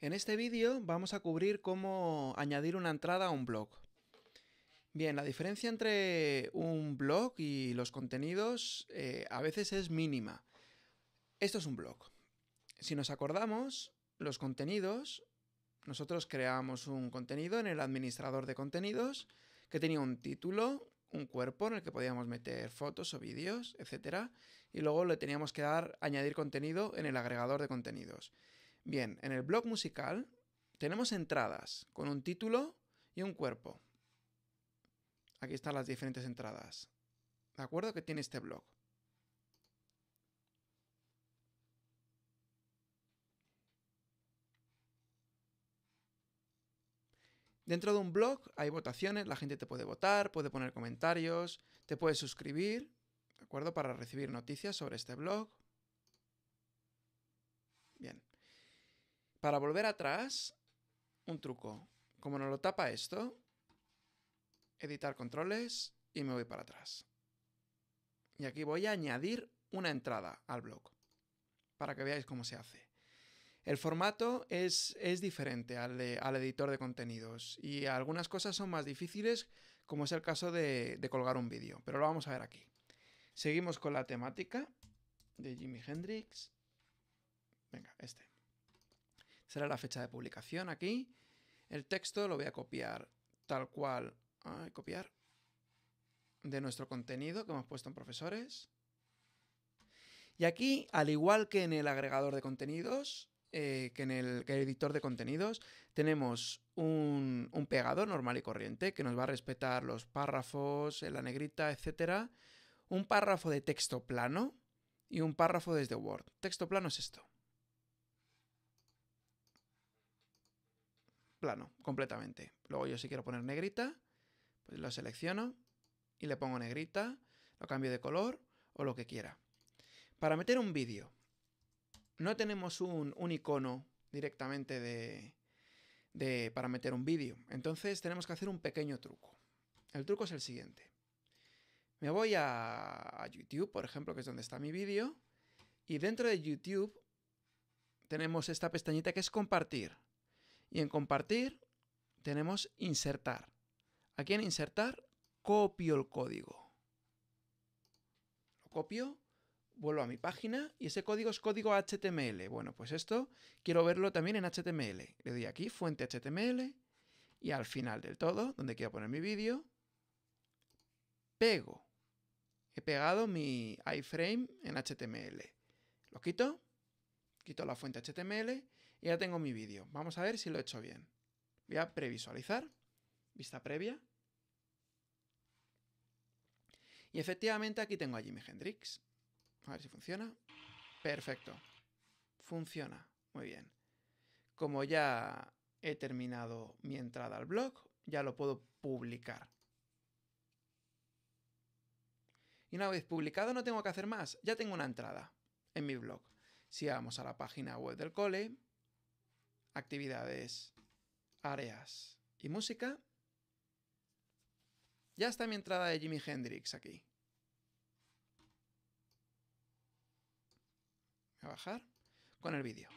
En este vídeo vamos a cubrir cómo añadir una entrada a un blog. Bien, la diferencia entre un blog y los contenidos eh, a veces es mínima. Esto es un blog. Si nos acordamos, los contenidos, nosotros creamos un contenido en el administrador de contenidos que tenía un título, un cuerpo en el que podíamos meter fotos o vídeos, etc. Y luego le teníamos que dar añadir contenido en el agregador de contenidos. Bien, en el blog musical tenemos entradas con un título y un cuerpo. Aquí están las diferentes entradas. ¿De acuerdo? Que tiene este blog. Dentro de un blog hay votaciones, la gente te puede votar, puede poner comentarios, te puede suscribir, ¿de acuerdo? Para recibir noticias sobre este blog. Para volver atrás, un truco. Como no lo tapa esto, editar controles y me voy para atrás. Y aquí voy a añadir una entrada al blog para que veáis cómo se hace. El formato es, es diferente al, editor de contenidos y algunas cosas son más difíciles, como es el caso de, de colgar un vídeo, pero lo vamos a ver aquí. Seguimos con la temática de Jimi Hendrix. Venga, este será la fecha de publicación aquí. El texto lo voy a copiar tal cual. copiar. De nuestro contenido que hemos puesto en profesores. Y aquí, al igual que en el agregador de contenidos, eh, que en el, editor de contenidos, tenemos un, un pegador normal y corriente que nos va a respetar los párrafos, la negrita, etc. Un párrafo de texto plano y un párrafo desde Word. Texto plano es esto. plano, completamente. Luego yo si quiero poner negrita, pues lo selecciono y le pongo negrita, lo cambio de color o lo que quiera. Para meter un vídeo, no tenemos un, icono directamente de, para meter un vídeo. Entonces tenemos que hacer un pequeño truco. El truco es el siguiente. Me voy a, a YouTube, por ejemplo, que es donde está mi vídeo. Y dentro de YouTube tenemos esta pestañita que es compartir. Y en compartir tenemos insertar. Aquí en insertar copio el código. Lo copio, vuelvo a mi página y ese código es código HTML. Bueno, pues esto quiero verlo también en HTML. Le doy aquí fuente HTML y al final del todo, donde quiero poner mi vídeo, pego. He pegado mi iframe en HTML. Lo quito, quito la fuente HTML y ya tengo mi vídeo. Vamos a ver si lo he hecho bien. Voy a previsualizar. Vista previa. Y efectivamente aquí tengo allí mi Hendrix. A ver si funciona. Perfecto. Funciona. Muy bien. Como ya he terminado mi entrada al blog, ya lo puedo publicar. Y una vez publicado no tengo que hacer más, ya tengo una entrada en mi blog. Si vamos a la página web del cole, actividades, áreas y música. Ya está mi entrada de Jimi Hendrix aquí. Voy a bajar con el vídeo.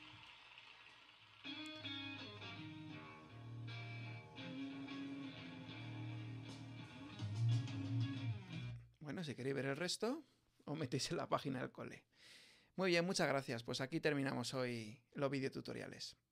Bueno, si queréis ver el resto, os metéis en la página del cole. Muy bien, muchas gracias. Pues aquí terminamos hoy los videotutoriales.